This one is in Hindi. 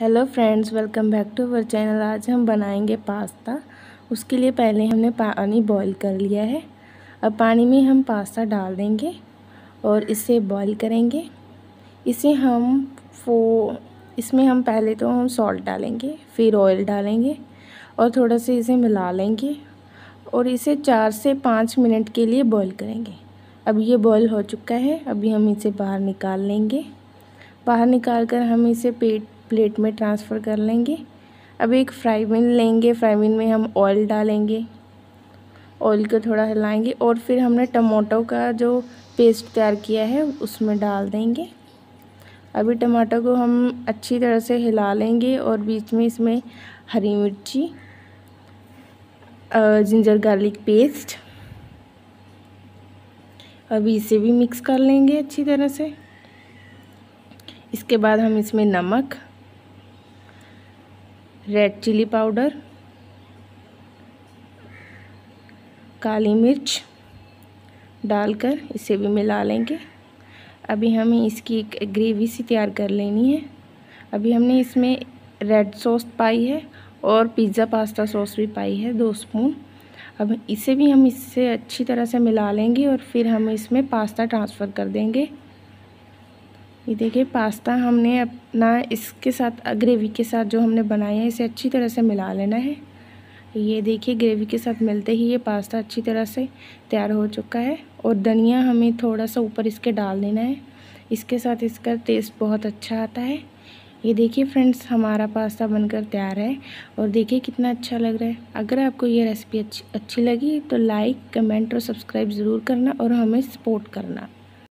hello friends welcome back to our channel आज हम बनाएंगे पास्ता उसके लिए पहले हमने पानी बॉईल कर लिया है अब पानी में हम पास्ता डाल देंगे और इसे बॉईल करेंगे इसे हम फो इसमें हम पहले तो हम सॉल्ट डालेंगे फिर ऑयल डालेंगे और थोड़ा सा इसे मिला लेंगे और इसे चार से पाँच मिनट के लिए बॉयल करेंगे अब ये बॉयल हो चुका है अभी हम इसे बाहर निकाल लेंगे बाहर निकाल कर हम इसे पेट प्लेट में ट्रांसफ़र कर लेंगे अब एक फ्राई पैन लेंगे फ्राई पैन में हम ऑयल डालेंगे ऑयल को थोड़ा हिलाएंगे और फिर हमने टमाटो का जो पेस्ट तैयार किया है उसमें डाल देंगे अभी टमाटो को हम अच्छी तरह से हिला लेंगे और बीच में इसमें हरी मिर्ची जिंजर गार्लिक पेस्ट अभी इसे भी मिक्स कर लेंगे अच्छी तरह से इसके बाद हम इसमें नमक रेड चिली पाउडर काली मिर्च डालकर इसे भी मिला लेंगे अभी हमें इसकी एक ग्रेवी सी तैयार कर लेनी है अभी हमने इसमें रेड सॉस पाई है और पिज़्ज़ा पास्ता सॉस भी पाई है दो स्पून अब इसे भी हम इससे अच्छी तरह से मिला लेंगे और फिर हम इसमें पास्ता ट्रांसफ़र कर देंगे ये देखिए पास्ता हमने अपना इसके साथ ग्रेवी के साथ जो हमने बनाया है इसे अच्छी तरह से मिला लेना है ये देखिए ग्रेवी के साथ मिलते ही ये पास्ता अच्छी तरह से तैयार हो चुका है और धनिया हमें थोड़ा सा ऊपर इसके डाल देना है इसके साथ इसका टेस्ट बहुत अच्छा आता है ये देखिए फ्रेंड्स हमारा पास्ता बनकर तैयार है और देखिए कितना अच्छा लग रहा है अगर आपको ये रेसिपी अच्छी अच्छी लगी तो लाइक कमेंट और सब्सक्राइब ज़रूर करना और हमें सपोर्ट करना